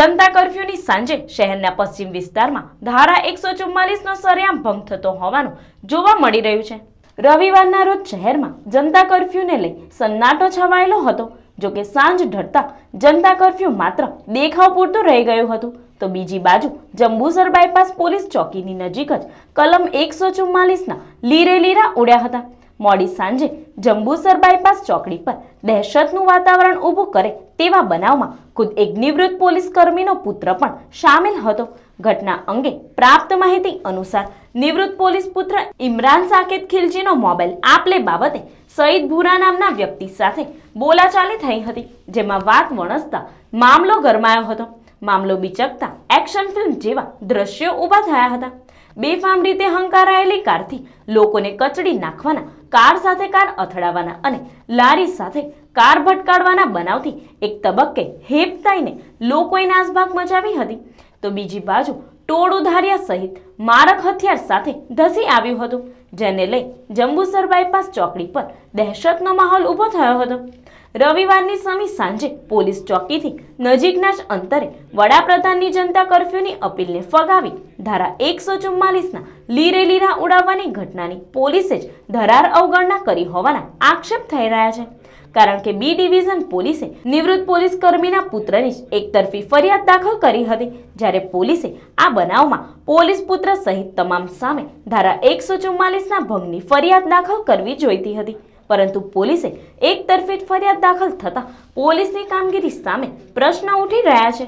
જનતા કર્ફ્યુની સાંજે શહેરના પશ્ચિમ વિસ્તારમાં ધારા એકસો ચુમ્માલીસનો સરેઆમ ભંગ થતો હોવાનું જોવા મળી રહ્યું છે રવિવારના રોજ શહેરમાં જનતા કર્ફ્યુને લઈ સન્નાટો છવાયેલો હતો જોકે સાંજ ઢળતા જનતા કર્ફ્યુ માત્ર દેખાવ પૂરતું રહી ગયું હતું તો બીજી બાજુ જંબુસર બાયપાસ પોલીસ ચોકીની નજીક જ કલમ એકસો ચુમ્માલીસના લીરે લીરા ઉડ્યા હતા મોડી સાંજે જંબુસર બાયપાસ ચોકડી પર દહેશતનું વાતાવરણ ઊભું કરે તેવા બનાવમાં ખુદ એક નિવૃત્ત પોલીસ કર્મીનો પુત્ર પણ સામેલ હતો ઘટના અંગે પ્રાપ્ત માહિતી અનુસાર નિવૃત્ત પોલીસ પુત્ર ઇમરાન સાકેત ખિલજીનો મોબાઈલ આપલે બાબતે સઈદ ભૂરા નામના વ્યક્તિ સાથે બોલાચાલી થઈ હતી જેમાં વાત વણસતા મામલો ગરમાયો હતો મામલો બિચકતા એક્શન ફિલ્મ જેવા દ્રશ્યો ઊભા થયા હતા બેફામ રીતે હંકારાયેલી કારથી લોકોને કચડી નાખવાના કાર સાથે કાર અથડાવવાના અને લારી સાથે કાર ભટકાડવાના બનાવથી એક તબક્કે હેપતાઈને લોકોએ નાસભાગ મચાવી હતી તો બીજી બાજુ ટોળ ઉધાર્યા સહિત મારક હથિયાર સાથે ધસી આવ્યું હતું જેને લઈ જંબુસર બાયપાસ ચોકડી પર દહેશતનો માહોલ ઊભો થયો હતો રવિવારની સમી સાંજે પોલીસ ચોકીથી નજીકના જ અંતરે વડાપ્રધાનની જનતા કર્ફ્યુની અપીલને ફગાવી ધારા એકસો ચુમ્માલીસના લીરે લીરા ઉડાવવાની ઘટનાની પોલીસે જ ધરાર અવગણના કરી હોવાના આક્ષેપ થઈ રહ્યા છે કારણ કે બી ડિવિઝન પોલીસે નિવૃત્ત પોલીસ કર્મીના પુત્રની જ એકતરફી ફરિયાદ દાખલ કરી હતી જ્યારે પોલીસે આ બનાવમાં પોલીસ પુત્ર સહિત તમામ સામે ધારા એકસો ચુમ્માલીસના ભંગની ફરિયાદ દાખલ કરવી જોઈતી હતી પરંતુ પોલીસે એક તરફે ફરિયાદ દાખલ થતાં પોલીસની કામગીરી સામે પ્રશ્ન ઉઠી રહ્યા છે